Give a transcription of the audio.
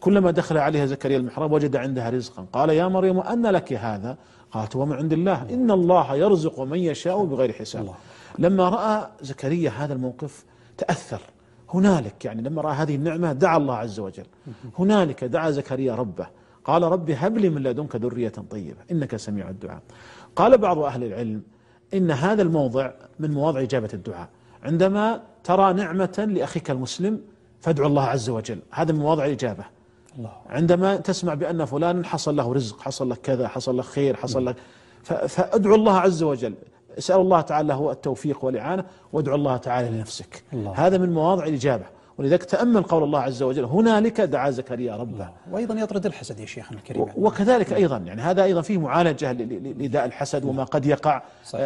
كلما دخل عليها زكريا المحراب وجد عندها رزقا قال يا مريم أن لك هذا قالت ومن عند الله إن الله يرزق من يشاء بغير حساب لما رأى زكريا هذا الموقف تأثر هنالك يعني لما رأى هذه النعمة دعا الله عز وجل هنالك دعا زكريا ربه قال ربي هب لي من لدنك ذرية طيبة إنك سميع الدعاء قال بعض أهل العلم إن هذا الموضع من مواضع إجابة الدعاء عندما ترى نعمة لأخيك المسلم فادعو الله عز وجل هذا من مواضع الإجابة عندما تسمع بأن فلان حصل له رزق حصل له كذا حصل له خير حصل لك فأدعو الله عز وجل اسأل الله تعالى له التوفيق والإعانة وادعو الله تعالى لنفسك الله. هذا من مواضع الإجابة ولذلك تأمل قول الله عز وجل هنالك دعا زكريا ربه وأيضا يطرد الحسد يا شيخنا الكريم وكذلك أيضا يعني هذا أيضا فيه معالجة لداء الحسد وما قد يقع صحيح.